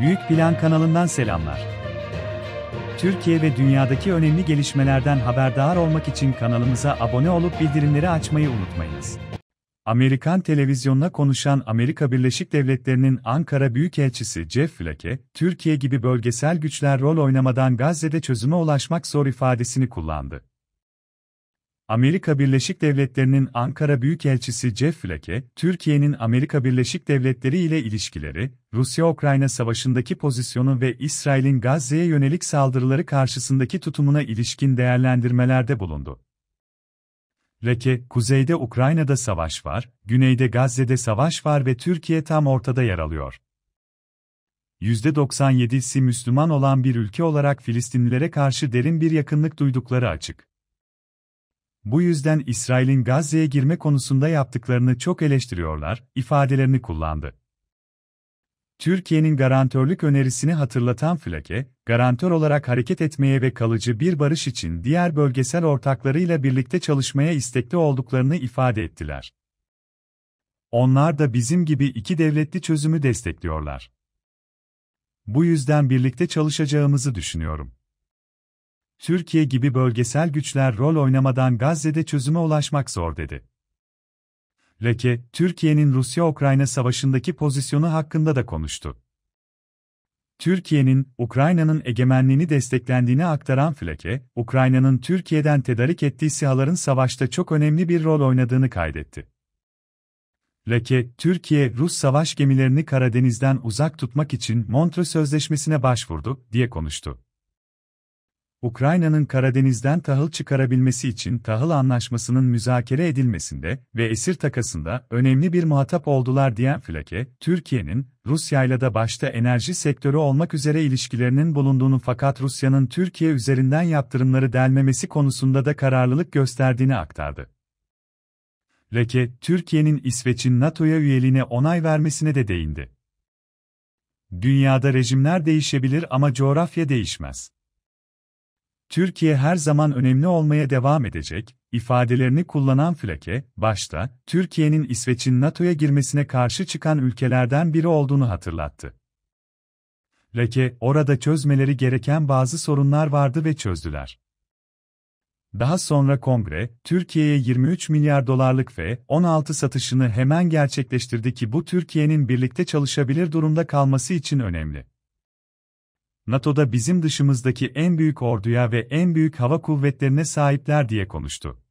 Büyük Plan kanalından selamlar. Türkiye ve dünyadaki önemli gelişmelerden haberdar olmak için kanalımıza abone olup bildirimleri açmayı unutmayınız. Amerikan televizyonuna konuşan Amerika Birleşik Devletleri'nin Ankara Büyükelçisi Jeff Flake, Türkiye gibi bölgesel güçler rol oynamadan Gazze'de çözüme ulaşmak zor ifadesini kullandı. Amerika Birleşik Devletleri'nin Ankara Büyükelçisi Jeff Flake, Türkiye'nin Amerika Birleşik Devletleri ile ilişkileri, Rusya-Ukrayna savaşındaki pozisyonu ve İsrail'in Gazze'ye yönelik saldırıları karşısındaki tutumuna ilişkin değerlendirmelerde bulundu. Flake, kuzeyde Ukrayna'da savaş var, güneyde Gazze'de savaş var ve Türkiye tam ortada yer alıyor. %97'si Müslüman olan bir ülke olarak Filistinlilere karşı derin bir yakınlık duydukları açık. Bu yüzden İsrail'in Gazze'ye girme konusunda yaptıklarını çok eleştiriyorlar, ifadelerini kullandı. Türkiye'nin garantörlük önerisini hatırlatan Flake, garantör olarak hareket etmeye ve kalıcı bir barış için diğer bölgesel ortaklarıyla birlikte çalışmaya istekli olduklarını ifade ettiler. Onlar da bizim gibi iki devletli çözümü destekliyorlar. Bu yüzden birlikte çalışacağımızı düşünüyorum. Türkiye gibi bölgesel güçler rol oynamadan Gazze'de çözüme ulaşmak zor dedi. Reke, Türkiye'nin Rusya-Ukrayna savaşındaki pozisyonu hakkında da konuştu. Türkiye'nin, Ukrayna'nın egemenliğini desteklendiğini aktaran Flake, Ukrayna'nın Türkiye'den tedarik ettiği sihaların savaşta çok önemli bir rol oynadığını kaydetti. Reke, Türkiye, Rus savaş gemilerini Karadeniz'den uzak tutmak için Montre Sözleşmesi'ne başvurdu, diye konuştu. Ukrayna'nın Karadeniz'den tahıl çıkarabilmesi için tahıl anlaşmasının müzakere edilmesinde ve esir takasında önemli bir muhatap oldular diyen Flake, Türkiye'nin, Rusya'yla da başta enerji sektörü olmak üzere ilişkilerinin bulunduğunu fakat Rusya'nın Türkiye üzerinden yaptırımları delmemesi konusunda da kararlılık gösterdiğini aktardı. Flake, Türkiye'nin İsveç'in NATO'ya üyeliğine onay vermesine de değindi. Dünyada rejimler değişebilir ama coğrafya değişmez. Türkiye her zaman önemli olmaya devam edecek, ifadelerini kullanan Flake, başta, Türkiye'nin İsveç'in NATO'ya girmesine karşı çıkan ülkelerden biri olduğunu hatırlattı. Flake, orada çözmeleri gereken bazı sorunlar vardı ve çözdüler. Daha sonra kongre, Türkiye'ye 23 milyar dolarlık ve 16 satışını hemen gerçekleştirdi ki bu Türkiye'nin birlikte çalışabilir durumda kalması için önemli. NATO'da bizim dışımızdaki en büyük orduya ve en büyük hava kuvvetlerine sahipler diye konuştu.